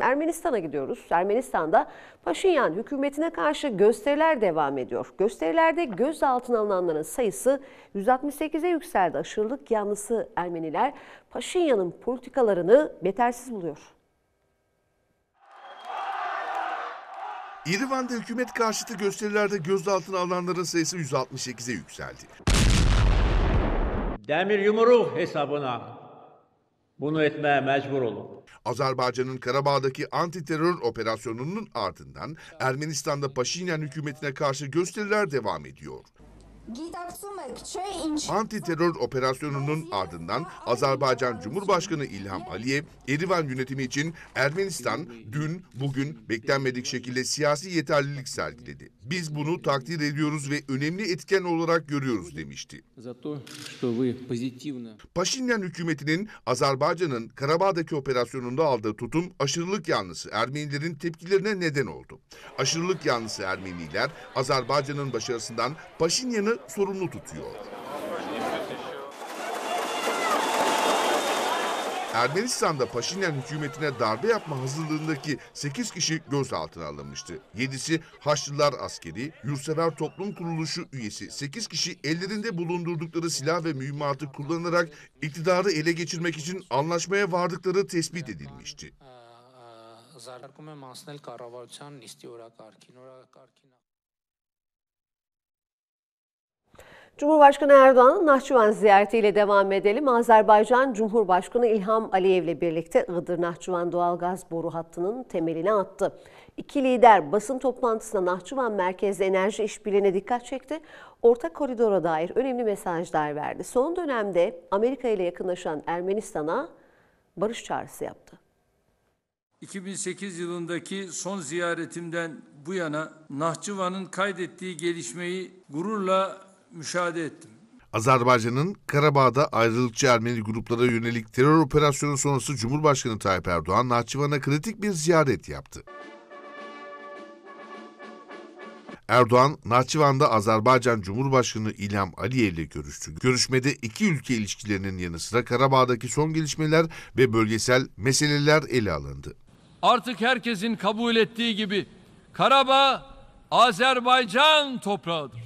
Ermenistan'a gidiyoruz. Ermenistan'da Paşinyan hükümetine karşı gösteriler devam ediyor. Gösterilerde gözaltına alınanların sayısı 168'e yükseldi. Aşırılık yanlısı Ermeniler Paşinyan'ın politikalarını yetersiz buluyor. İrivan'da hükümet karşıtı gösterilerde gözaltına alınanların sayısı 168'e yükseldi. Demir yumruğu hesabına bunu etmeye mecbur olun. Azerbaycan'ın Karabağ'daki anti terör operasyonunun ardından Ermenistan'da Paşinyan hükümetine karşı gösteriler devam ediyor. Antiterör operasyonunun ardından Azerbaycan Cumhurbaşkanı İlham Aliyev, Erivan yönetimi için Ermenistan dün, bugün beklenmedik şekilde siyasi yeterlilik sergiledi. Biz bunu takdir ediyoruz ve önemli etken olarak görüyoruz demişti. Paşinyan hükümetinin Azerbaycan'ın Karabağ'daki operasyonunda aldığı tutum aşırılık yanlısı Ermenilerin tepkilerine neden oldu. Aşırılık yanlısı Ermeniler Azerbaycan'ın başarısından Paşinyan'ı de sorumlu tutuyor. Ermenistan'da Paşinyan hükümetine darbe yapma hazırlığındaki 8 kişi gözaltına alınmıştı. 7'si Haçlılar askeri, Yurtsever Toplum Kuruluşu üyesi 8 kişi ellerinde bulundurdukları silah ve mühimmatı kullanarak iktidarı ele geçirmek için anlaşmaya vardıkları tespit edilmişti. Cumhurbaşkanı Erdoğan'ın Nahçıvan ziyaretiyle devam edelim. Azerbaycan Cumhurbaşkanı İlham Aliyev ile birlikte Iğdır-Nahçıvan doğalgaz boru hattının temelini attı. İki lider basın toplantısında Nahçıvan Merkezli Enerji İşbirliği'ne dikkat çekti. Ortak koridora dair önemli mesajlar verdi. Son dönemde Amerika ile yakınlaşan Ermenistan'a barış çağrısı yaptı. 2008 yılındaki son ziyaretimden bu yana Nahçıvan'ın kaydettiği gelişmeyi gururla müşahede ettim. Azerbaycan'ın Karabağ'da ayrılıkçı Ermeni gruplara yönelik terör operasyonu sonrası Cumhurbaşkanı Tayyip Erdoğan Nahçıvan'a kritik bir ziyaret yaptı. Erdoğan, Nahçıvan'da Azerbaycan Cumhurbaşkanı İlham Aliyev ile görüştü. Görüşmede iki ülke ilişkilerinin yanı sıra Karabağ'daki son gelişmeler ve bölgesel meseleler ele alındı. Artık herkesin kabul ettiği gibi Karabağ Azerbaycan toprağıdır.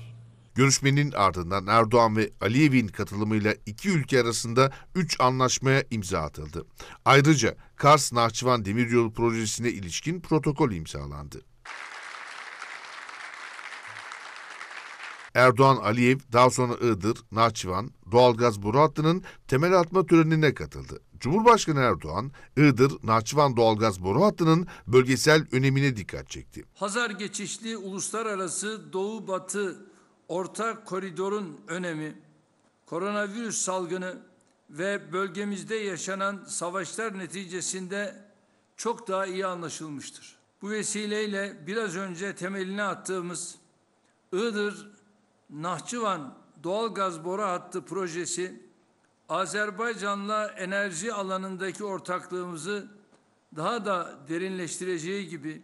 Görüşmenin ardından Erdoğan ve Aliyev'in katılımıyla iki ülke arasında üç anlaşmaya imza atıldı. Ayrıca Kars-Nahçıvan Demiryolu Projesi'ne ilişkin protokol imzalandı. Erdoğan Aliyev daha sonra Iğdır, Nahçıvan, doğalgaz boru hattının temel atma törenine katıldı. Cumhurbaşkanı Erdoğan, Iğdır, Nahçıvan doğalgaz boru hattının bölgesel önemine dikkat çekti. Hazar geçişli uluslararası Doğu Batı orta koridorun önemi, koronavirüs salgını ve bölgemizde yaşanan savaşlar neticesinde çok daha iyi anlaşılmıştır. Bu vesileyle biraz önce temelini attığımız Iğdır Nahçıvan doğalgaz boru hattı projesi Azerbaycan'la enerji alanındaki ortaklığımızı daha da derinleştireceği gibi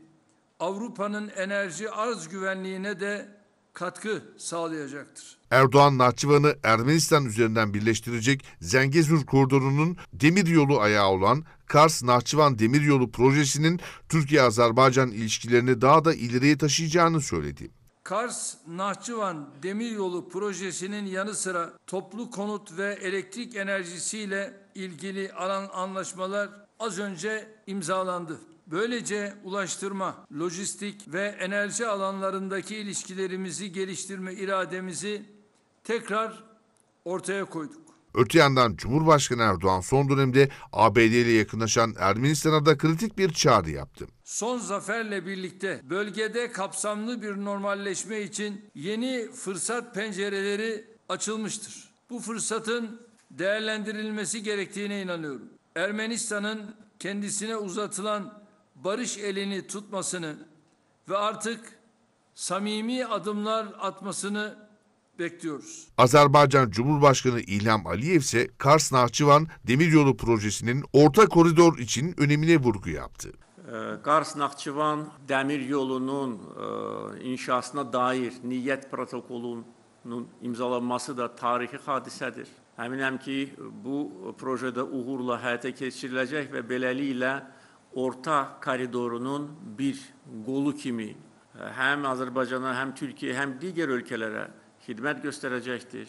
Avrupa'nın enerji arz güvenliğine de katkı sağlayacaktır. Erdoğan Nahçıvan'ı Ermenistan üzerinden birleştirecek Zengezur koridorunun demir yolu ayağı olan Kars-Nahçıvan Yolu projesinin Türkiye-Azerbaycan ilişkilerini daha da ileriye taşıyacağını söyledi. Kars-Nahçıvan Yolu projesinin yanı sıra toplu konut ve elektrik enerjisiyle ilgili alan anlaşmalar az önce imzalandı. Böylece ulaştırma, lojistik ve enerji alanlarındaki ilişkilerimizi geliştirme irademizi tekrar ortaya koyduk. Öte yandan Cumhurbaşkanı Erdoğan son dönemde ABD ile yakınlaşan Ermenistan'a da kritik bir çağrı yaptı. Son zaferle birlikte bölgede kapsamlı bir normalleşme için yeni fırsat pencereleri açılmıştır. Bu fırsatın değerlendirilmesi gerektiğine inanıyorum. Ermenistan'ın kendisine uzatılan barış elini tutmasını ve artık samimi adımlar atmasını bekliyoruz. Azerbaycan Cumhurbaşkanı İlham Aliyev ise Kars Nahçıvan Demiryolu Projesi'nin orta koridor için önemine vurgu yaptı. Ee, Kars-Naxçıvan dəmir yolunun e, inşasına dair niyet protokolunun imzalanması da tarihi hadisedir. Həminəm ki, bu projede uğurla həyata keçiriləcək və beləliklə orta koridorunun bir golü kimi e, hem Azerbaycan'a hem Türkiye hem diğer ülkelere hizmet gösterecektir.